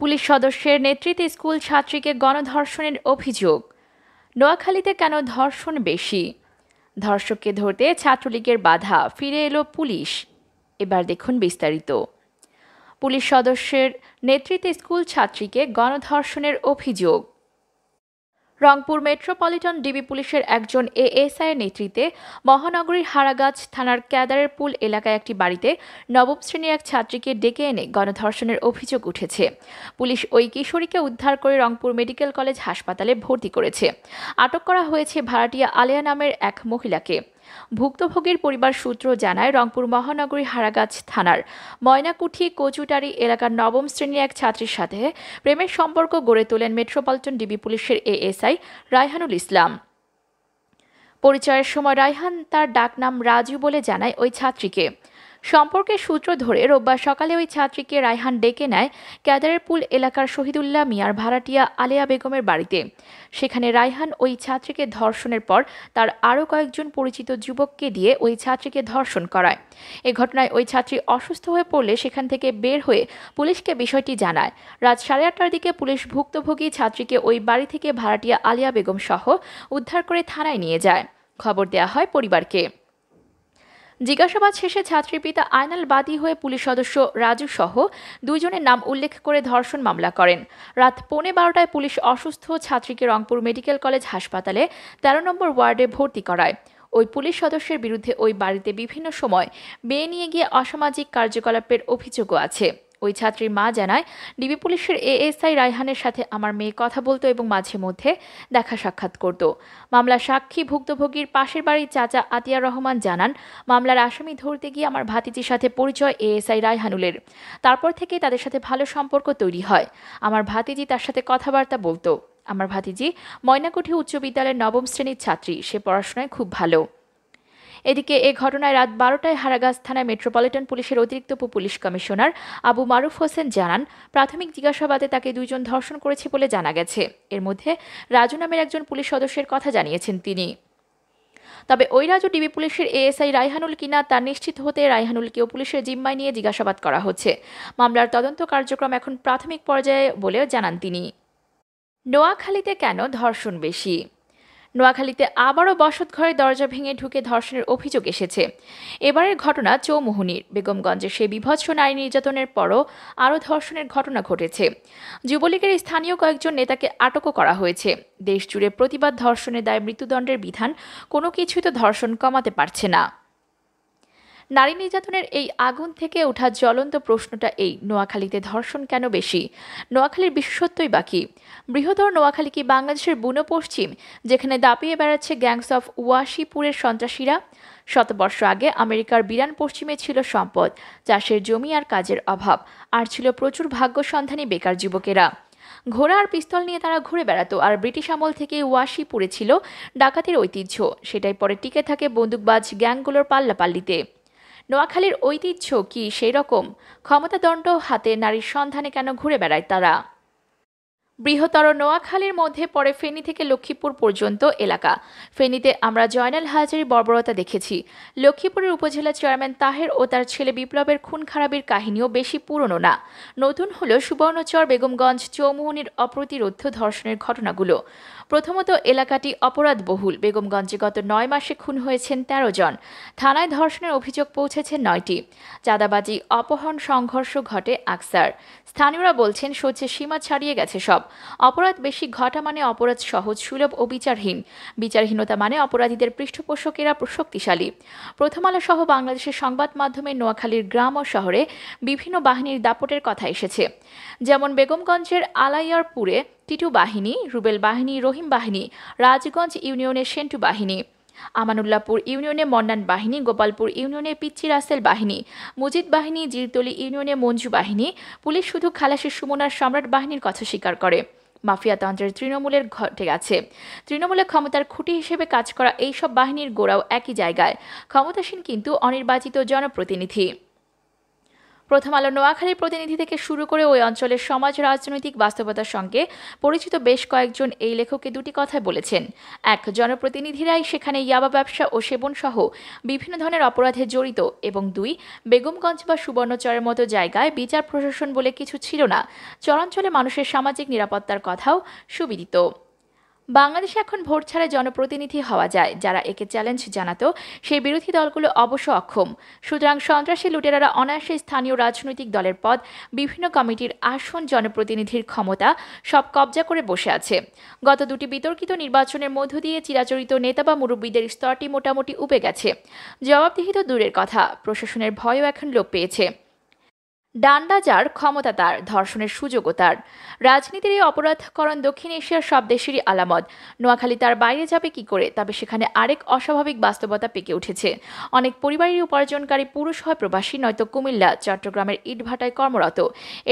police সদস্যের নেতৃত্বে school ছাত্রীকে গণধর্ষণের অভিযোগ নোয়াখালীতে কেন ধর্ষণ বেশি ধর্ষককে ধরতে ছাত্রলীগের বাধা ফিরে এলো পুলিশ এবার দেখুন বিস্তারিত পুলিশ সদস্যের নেতৃত্বে স্কুল ছাত্রীকে গণধর্ষণের অভিযোগ রংপুর মেট্রোপলিটন ডিবি পুলিশের একজন এএসআই এর নেতৃত্বে মহানগরীর হারাগাছ থানার ক্যাদারের পুল এলাকায় একটি বাড়িতে নবম শ্রেণীর এক ছাত্রীকে ডেকে এনে গণধর্ষণের অভিযোগ উঠেছে পুলিশ ওই কিশোরীকে উদ্ধার করে রংপুর মেডিকেল কলেজ হাসপাতালে ভর্তি করেছে আটক করা হয়েছে ভাড়াটিয়া আলেয়া নামের এক মহিলাকে ভুক্তভোগীর পরিবার সূত্র জানায় রংপুর মহানগরী হারাগাছ থানার ময়নাকুঠি কচুটারি এলাকার নবম শ্রেণীর এক ছাত্রীর সাথে প্রেমের সম্পর্ক গড়ে তোলেন মেট্রোপলিটন ডিবি পুলিশের এএসআই রায়হানুল ইসলাম পরিচয়ের সময় রায়হান তার ডাকনাম রাজু বলে জানায় ওই ছাত্রীকে সম্পর্কের সূত্র ধরে রোববার সকালে ওই ছাত্রীকে রায়হান ডেকে নেয় ক্যাদারের পুল এলাকার শহীদুল্লাহ মিয়ার ভাড়াটিয়া আলেয়া বেগমের বাড়িতে সেখানে রায়হান ওই ছাত্রীকে ধর্ষণের পর তার আরও কয়েকজন পরিচিত যুবককে দিয়ে ওই ছাত্রীকে ধর্ষণ করায় এ ঘটনায় ওই ছাত্রী অসুস্থ হয়ে পড়লে সেখান থেকে বের হয়ে পুলিশকে বিষয়টি জানায় রাত সাড়ে আটটার দিকে পুলিশ ভুক্তভোগী ছাত্রীকে ওই বাড়ি থেকে ভাড়াটিয়া আলিয়া বেগম সহ উদ্ধার করে থানায় নিয়ে যায় খবর দেয়া হয় পরিবারকে জিজ্ঞাসাবাদ শেষে ছাত্রীর পিতা আয়নাল বাদী হয়ে পুলিশ সদস্য রাজু সহ দুইজনের নাম উল্লেখ করে ধর্ষণ মামলা করেন রাত পৌনে বারোটায় পুলিশ অসুস্থ ছাত্রীকে রংপুর মেডিকেল কলেজ হাসপাতালে তেরো নম্বর ওয়ার্ডে ভর্তি করায় ওই পুলিশ সদস্যের বিরুদ্ধে ওই বাড়িতে বিভিন্ন সময় বেয়ে নিয়ে গিয়ে অসামাজিক কার্যকলাপের অভিযোগও আছে ওই ছাত্রীর মা জানায় ডিবি পুলিশের এএসআই রায়হানের সাথে আমার মেয়ে কথা বলতো এবং মাঝে মধ্যে দেখা সাক্ষাৎ করত মামলা সাক্ষী ভুক্তভোগীর পাশের বাড়ির চাচা আতিয়া রহমান জানান মামলার আসামি ধরতে গিয়ে আমার ভাতিজির সাথে পরিচয় এএসআই রায়হানুলের তারপর থেকে তাদের সাথে ভালো সম্পর্ক তৈরি হয় আমার ভাতিজি তার সাথে কথাবার্তা বলতো আমার ভাতিজি ময়নাকুঠি উচ্চ বিদ্যালয়ের নবম শ্রেণীর ছাত্রী সে পড়াশোনায় খুব ভালো এদিকে এ ঘটনায় রাত বারোটায় হারাগাজ থানায় মেট্রোপলিটন পুলিশের অতিরিক্ত পুলিশ কমিশনার আবু মারুফ হোসেন জানান প্রাথমিক জিজ্ঞাসাবাদে তাকে দুইজন ধর্ষণ করেছে বলে জানা গেছে এর মধ্যে রাজু নামের একজন পুলিশ সদস্যের কথা জানিয়েছেন তিনি তবে ওই রাজু ডিবি পুলিশের এএসআই রায়হানুল কিনা তা নিশ্চিত হতে রায়হানুলকেও পুলিশের জিম্মায় নিয়ে জিজ্ঞাসাবাদ করা হচ্ছে মামলার তদন্ত কার্যক্রম এখন প্রাথমিক পর্যায়ে বলেও জানান তিনি নোয়াখালীতে কেন ধর্ষণ বেশি নোয়াখালীতে আবারও বসতঘরে দরজা ভেঙে ঢুকে ধর্ষণের অভিযোগ এসেছে এবারের ঘটনা চৌমোহনির বেগমগঞ্জে সে বিভৎস নারী নির্যাতনের পরও আরও ধর্ষণের ঘটনা ঘটেছে যুবলীগের স্থানীয় কয়েকজন নেতাকে আটকও করা হয়েছে দেশজুড়ে প্রতিবাদ ধর্ষণের দায় মৃত্যুদণ্ডের বিধান কোনো কিছুই তো ধর্ষণ কমাতে পারছে না নারী নির্যাতনের এই আগুন থেকে ওঠা জ্বলন্ত প্রশ্নটা এই নোয়াখালীতে ধর্ষণ কেন বেশি নোয়াখালীর বিশেষত্বই বাকি বৃহধর নোয়াখালী কি বাংলাদেশের বুনো পশ্চিম যেখানে দাপিয়ে বেড়াচ্ছে গ্যাংস অফ ওয়াশিপুরের সন্ত্রাসীরা শতবর্ষ আগে আমেরিকার বিরান পশ্চিমে ছিল সম্পদ চাষের জমি আর কাজের অভাব আর ছিল প্রচুর ভাগ্য সন্ধানী বেকার যুবকেরা ঘোড়া আর পিস্তল নিয়ে তারা ঘুরে বেড়াতো আর ব্রিটিশ আমল থেকে ওয়াশি পুড়েছিল ডাকাতের ঐতিহ্য সেটাই পরে টিকে থাকে বন্দুকবাজ গ্যাংগুলোর পাল্লাপাল্লিতে নোয়াখালীর ঐতিহ্য কি সেই রকম ক্ষমতাদণ্ড হাতে নারীর সন্ধানে কেন ঘুরে বেড়ায় তারা বৃহত্তর নোয়াখালীর মধ্যে পড়ে ফেনী থেকে লক্ষ্মীপুর পর্যন্ত এলাকা ফেনীতে আমরা জয়নাল হাজারি বর্বরতা দেখেছি লক্ষ্মীপুরের উপজেলা চেয়ারম্যান তাহের ও তার ছেলে বিপ্লবের খুন খারাপের কাহিনীও বেশি পুরনো না নতুন হল সুবর্ণচর বেগমগঞ্জ চৌমুহনির অপ্রতিরোধ্য ধর্ষণের ঘটনাগুলো প্রথমত এলাকাটি অপরাধবহুল বেগমগঞ্জে গত নয় মাসে খুন হয়েছেন তেরো জন থানায় ধর্ষণের অভিযোগ পৌঁছেছে নয়টি চাঁদাবাজি অপহরণ সংঘর্ষ ঘটে আকসার স্থানীয়রা বলছেন সহ্যে সীমা ছাড়িয়ে গেছে সব অপরাধ বেশি ঘটা মানে অপরাধ সহজ সুলভ ও বিচারহীন বিচারহীনতা মানে অপরাধীদের পৃষ্ঠপোষকেরা শক্তিশালী প্রথম আলো সহ বাংলাদেশের সংবাদ মাধ্যমে নোয়াখালীর গ্রাম ও শহরে বিভিন্ন বাহিনীর দাপটের কথা এসেছে যেমন বেগমগঞ্জের আলাইয়ারপুরে টিটু বাহিনী রুবেল বাহিনী রহিম বাহিনী রাজগঞ্জ ইউনিয়নের সেন্টু বাহিনী আমানুল্লাহপুর ইউনিয়নে মন্নান বাহিনী গোপালপুর ইউনিয়নে পিচ্ছি রাসেল বাহিনী মুজিদ বাহিনী জিরতলি ইউনিয়নে মঞ্জু বাহিনী পুলিশ শুধু খালাসের সুমনার সম্রাট বাহিনীর কথা স্বীকার করে মাফিয়াতন্ত্রের তৃণমূলের ঘটে গেছে তৃণমূলের ক্ষমতার খুঁটি হিসেবে কাজ করা এইসব বাহিনীর গোড়াও একই জায়গায় ক্ষমতাসীন কিন্তু অনির্বাচিত জনপ্রতিনিধি প্রথম আলো নোয়াখালীর প্রতিনিধি থেকে শুরু করে ওই অঞ্চলের সমাজ রাজনৈতিক বাস্তবতার সঙ্গে পরিচিত বেশ কয়েকজন এই লেখকে দুটি কথা বলেছেন এক জনপ্রতিনিধিরাই সেখানে ইয়াবা ব্যবসা ও সেবনসহ বিভিন্ন ধরনের অপরাধে জড়িত এবং দুই বেগমগঞ্জ বা সুবর্ণচরের মতো জায়গায় বিচার প্রশাসন বলে কিছু ছিল না চরাঞ্চলে মানুষের সামাজিক নিরাপত্তার কথাও সুবিদিত বাংলাদেশে এখন ভোট ছাড়া জনপ্রতিনিধি হওয়া যায় যারা একে চ্যালেঞ্জ জানাত সেই বিরোধী দলগুলো অবশ্য অক্ষম সুতরাং সন্ত্রাসী লুটেরারা অনায়াসে স্থানীয় রাজনৈতিক দলের পদ বিভিন্ন কমিটির আসন জনপ্রতিনিধির ক্ষমতা সব কবজা করে বসে আছে গত দুটি বিতর্কিত নির্বাচনের মধ্য দিয়ে চিরাচরিত নেতা বা মুরব্বীদের স্তরটি মোটামুটি উপে গেছে জবাবদিহিত দূরের কথা প্রশাসনের ভয়ও এখন লোপ পেয়েছে ডান্ডা যার ক্ষমতা তার ধর্ষণের সুযোগও তার রাজনীতির এই অপরাধকরণ দক্ষিণ এশিয়ার সব দেশেরই আলামত নোয়াখালী তার বাইরে যাবে কি করে তবে সেখানে আরেক অস্বাভাবিক বাস্তবতা পেকে উঠেছে অনেক পরিবারের উপার্জনকারী পুরুষ হয় প্রবাসী নয়তো কুমিল্লা চট্টগ্রামের ইটভাটায় কর্মরত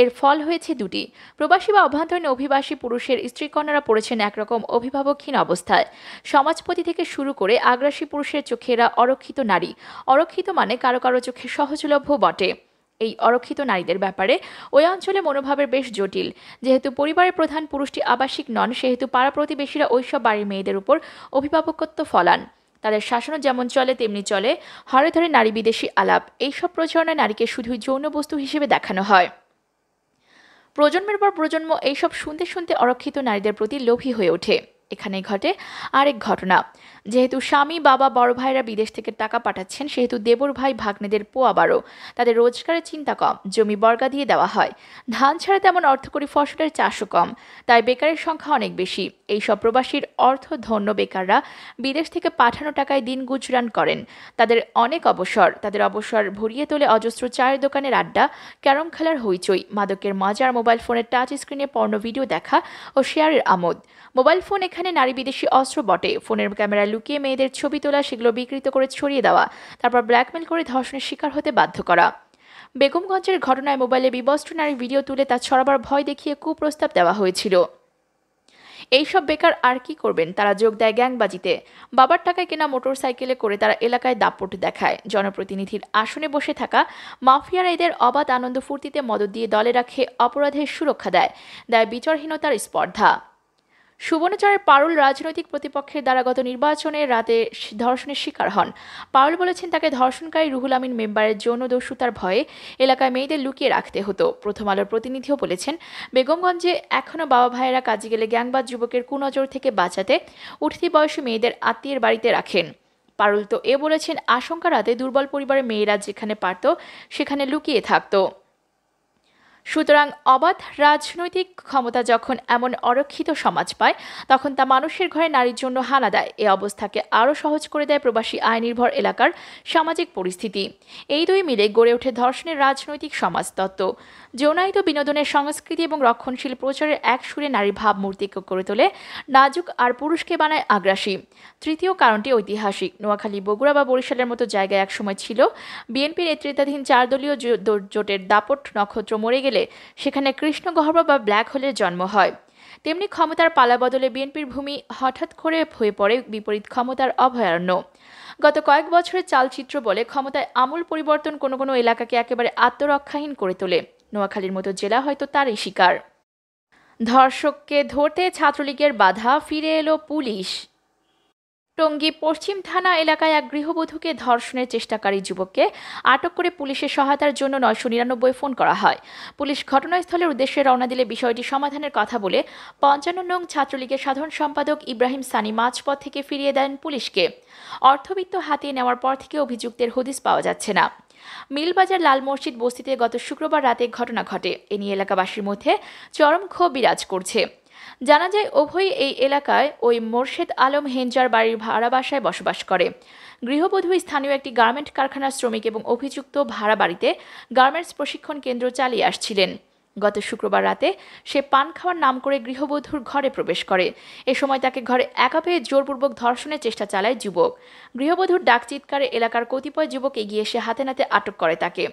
এর ফল হয়েছে দুটি প্রবাসী বা অভ্যন্তরীণ অভিবাসী পুরুষের স্ত্রীকন্যারা পড়েছেন একরকম অভিভাবকহীন অবস্থায় সমাজপতি থেকে শুরু করে আগ্রাসী পুরুষের চোখেরা অরক্ষিত নারী অরক্ষিত মানে কারো কারো চোখে সহজলভ্য বটে এই অরক্ষিত নারীদের ব্যাপারে ওই অঞ্চলে মনোভাবের বেশ জটিল যেহেতু পরিবারের প্রধান পুরুষটি আবাসিক নন সেহেতু পাড়া প্রতিবেশীরা ওইসব বাড়ির মেয়েদের উপর অভিভাবকত্ব ফলান তাদের শাসনও যেমন চলে তেমনি চলে হরে ধরে নারী বিদেশি আলাপ এইসব প্রচারণায় নারীকে শুধুই যৌন বস্তু হিসেবে দেখানো হয় প্রজন্মের পর প্রজন্ম এইসব শুনতে শুনতে অরক্ষিত নারীদের প্রতি লোভী হয়ে ওঠে এখানে ঘটে আরেক ঘটনা যেহেতু স্বামী বাবা বড় ভাইরা বিদেশ থেকে টাকা পাঠাচ্ছেন সেহেতু দেবর ভাই ভাগ্নেদের পোয়া বারো তাদের রোজগারের চিন্তা কম জমি বর্গা দিয়ে দেওয়া হয় ধান ছাড়া তেমন অর্থকরী ফসলের চাষও কম তাই বেকারের সংখ্যা অনেক বেশি এই সব প্রবাসীর ধন্য বেকাররা বিদেশ থেকে পাঠানো টাকায় দিন গুজরান করেন তাদের অনেক অবসর তাদের অবসর ভরিয়ে তোলে অজস্র চায়ের দোকানের আড্ডা ক্যারম খেলার হইচই মাদকের মজার মোবাইল ফোনের টাচ স্ক্রিনে পর্ণ ভিডিও দেখা ও শেয়ারের আমোদ মোবাইল ফোন এখানে নারী বিদেশি অস্ত্র বটে ফোনের ক্যামেরায় লুকিয়ে মেয়েদের ছবি তোলা সেগুলো বিকৃত করে ছড়িয়ে দেওয়া তারপর ব্ল্যাকমেল করে ধর্ষণের শিকার হতে বাধ্য করা বেগমগঞ্জের ঘটনায় মোবাইলে বিবস্ত্র নারীর ভিডিও তুলে তা ছড়াবার ভয় দেখিয়ে কুপ্রস্তাব দেওয়া হয়েছিল এইসব বেকার আর কি করবেন তারা যোগ দেয় গ্যাংবাজিতে বাবার টাকায় কেনা মোটর সাইকেলে করে তারা এলাকায় দাপট দেখায় জনপ্রতিনিধির আসনে বসে থাকা মাফিয়ারা এদের অবাধ আনন্দ ফুর্তিতে মদত দিয়ে দলে রাখে অপরাধের সুরক্ষা দেয় দেয় বিচারহীনতার স্পর্ধা সুবর্ণচরের পারুল রাজনৈতিক প্রতিপক্ষের দ্বারা গত নির্বাচনে রাতে ধর্ষণের শিকার হন পারুল বলেছেন তাকে ধর্ষণকারী রুহুল আমিন মেম্বারের যৌন দস্যুতার ভয়ে এলাকায় মেয়েদের লুকিয়ে রাখতে হতো প্রথম আলোর প্রতিনিধিও বলেছেন বেগমগঞ্জে এখনও বাবা ভাইয়েরা কাজে গেলে গ্যাংবাজ যুবকের কুনজর থেকে বাঁচাতে উঠতি বয়সী মেয়েদের আত্মীয়ের বাড়িতে রাখেন পারুল তো এ বলেছেন আশঙ্কা রাতে দুর্বল পরিবারের মেয়েরা যেখানে পারত সেখানে লুকিয়ে থাকতো সুতরাং অবাধ রাজনৈতিক ক্ষমতা যখন এমন অরক্ষিত সমাজ পায় তখন তা মানুষের ঘরে নারীর জন্য হানা দেয় এ অবস্থাকে আরও সহজ করে দেয় প্রবাসী আয়নির্ভর এলাকার সামাজিক পরিস্থিতি এই দুই মিলে গড়ে ওঠে ধর্ষণের রাজনৈতিক সমাজতত্ত্ব যৌনায়িত বিনোদনের সংস্কৃতি এবং রক্ষণশীল প্রচারের এক সুরে নারীর ভাবমূর্তিকে করে তোলে নাজুক আর পুরুষকে বানায় আগ্রাসী তৃতীয় কারণটি ঐতিহাসিক নোয়াখালী বগুড়া বা বরিশালের মতো জায়গায় একসময় ছিল বিএনপি নেতৃত্বাধীন চারদলীয় জোটের দাপট নক্ষত্র মরে গেলে সেখানে কৃষ্ণগহর্ব বা ব্ল্যাক হোলের জন্ম হয় তেমনি ক্ষমতার পালা বদলে বিএনপির ভূমি হঠাৎ করে হয়ে পড়ে বিপরীত ক্ষমতার অভয়ারণ্য গত কয়েক বছরের চালচিত্র বলে ক্ষমতায় আমূল পরিবর্তন কোনো কোনো এলাকাকে একেবারে আত্মরক্ষাহীন করে তোলে নোয়াখালীর মতো জেলা হয়তো তারই শিকার ধর্ষককে ধরতে ছাত্রলীগের বাধা ফিরে এলো পুলিশ টঙ্গী পশ্চিম থানা এলাকায় এক গৃহবধূকে ধর্ষণের চেষ্টাকারী যুবককে আটক করে পুলিশের সহায়তার জন্য নয়শো নিরানব্বই ফোন করা হয় পুলিশ ঘটনাস্থলের উদ্দেশ্যে রওনা দিলে বিষয়টি সমাধানের কথা বলে পঞ্চান্ন নং ছাত্রলীগের সাধারণ সম্পাদক ইব্রাহিম সানি মাঝপথ থেকে ফিরিয়ে দেন পুলিশকে অর্থবিত্ত হাতিয়ে নেওয়ার পর থেকে অভিযুক্তের হদিস পাওয়া যাচ্ছে না মিলবাজার লাল মসজিদ বস্তিতে গত শুক্রবার রাতে ঘটনা ঘটে এ নিয়ে এলাকাবাসীর মধ্যে চরম ক্ষোভ বিরাজ করছে জানা যায় উভয়ই এই এলাকায় ওই মোর্শেদ আলম হেঞ্জার বাড়ির ভাড়া বাসায় বসবাস করে গৃহবধূ স্থানীয় একটি গার্মেন্ট কারখানার শ্রমিক এবং অভিযুক্ত ভাড়া বাড়িতে গার্মেন্টস প্রশিক্ষণ কেন্দ্র চালিয়ে আসছিলেন গত শুক্রবার রাতে সে পান খাওয়ার নাম করে গৃহবধূর ঘরে প্রবেশ করে এ সময় তাকে ঘরে একা পেয়ে জোরপূর্বক ধর্ষণের চেষ্টা চালায় যুবক গৃহবধূর ডাক চিৎকারে এলাকার কতিপয় যুবক এগিয়ে এসে হাতে নাতে আটক করে তাকে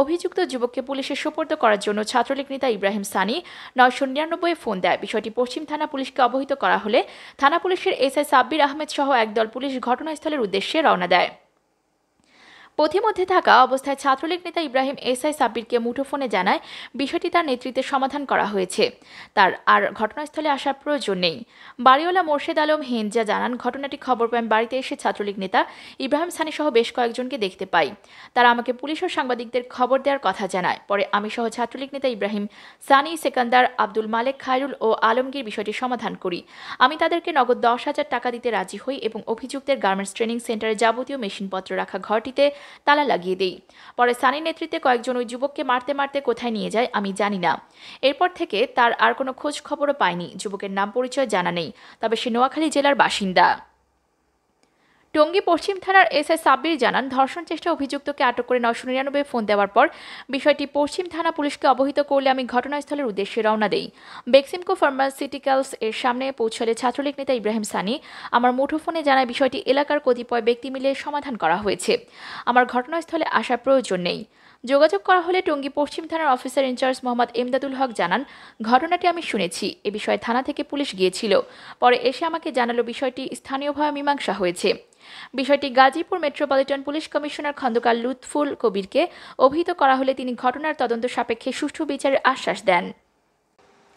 অভিযুক্ত যুবককে পুলিশে সোপর্দ করার জন্য ছাত্রলীগ নেতা ইব্রাহিম সানি নয়শো নিরানব্বই ফোন দেয় বিষয়টি পশ্চিম থানা পুলিশকে অবহিত করা হলে থানা পুলিশের এসআই সাব্বির আহমেদ সহ একদল পুলিশ ঘটনাস্থলের উদ্দেশ্যে রওনা দেয় পথিমধ্যে থাকা অবস্থায় ছাত্রলীগ নেতা ইব্রাহিম আই সাব্বিরকে মুঠোফোনে জানায় বিষয়টি তার নেতৃত্বে সমাধান করা হয়েছে তার আর ঘটনাস্থলে আসার প্রয়োজন নেই বাড়িওয়ালা মোর্শেদ আলম হেনজা জানান ঘটনাটি খবর পান বাড়িতে এসে ছাত্রলীগ নেতা ইব্রাহিম সানি সহ বেশ কয়েকজনকে দেখতে পাই তারা আমাকে পুলিশ ও সাংবাদিকদের খবর দেওয়ার কথা জানায় পরে আমি সহ ছাত্রলীগ নেতা ইব্রাহিম সানি সেকান্দার আব্দুল মালেক খায়রুল ও আলমগীর বিষয়টি সমাধান করি আমি তাদেরকে নগদ দশ হাজার টাকা দিতে রাজি হই এবং অভিযুক্তের গার্মেন্টস ট্রেনিং সেন্টারে যাবতীয় মেশিনপত্র রাখা ঘরটিতে তালা লাগিয়ে দেই পরে সানি নেতৃত্বে কয়েকজন ওই যুবককে মারতে মারতে কোথায় নিয়ে যায় আমি জানি না এরপর থেকে তার আর কোনো খোঁজ খবরও পায়নি যুবকের নাম পরিচয় জানা নেই তবে সে নোয়াখালী জেলার বাসিন্দা টঙ্গী পশ্চিম থানার এসআই সাব্বির জানান ধর্ষণ চেষ্টা অভিযুক্তকে আটক করে নশো নিরানব্বই ফোন দেওয়ার পর বিষয়টি পশ্চিম থানা পুলিশকে অবহিত করলে আমি ঘটনাস্থলের উদ্দেশ্যে রওনা দেই বেক্সিমকো ফার্মাসিউটিক্যালস এর সামনে পৌঁছলে ছাত্রলীগ নেতা ইব্রাহিম সানি আমার মুঠোফোনে জানায় বিষয়টি এলাকার কতিপয় ব্যক্তি মিলে সমাধান করা হয়েছে আমার ঘটনাস্থলে আসার প্রয়োজন নেই যোগাযোগ করা হলে টঙ্গী পশ্চিম থানার অফিসার ইনচার্জ মোহাম্মদ এমদাদুল হক জানান ঘটনাটি আমি শুনেছি এ বিষয়ে থানা থেকে পুলিশ গিয়েছিল পরে এসে আমাকে জানালো বিষয়টি স্থানীয়ভাবে মীমাংসা হয়েছে বিষয়টি Gazipur metropolitan police commissioner Khandaker Lutful কবিরকে অভিহিত করা হলে তিনি ঘটনার তদন্ত সাপেক্ষে সুষ্ঠু বিচারের আশ্বাস দেন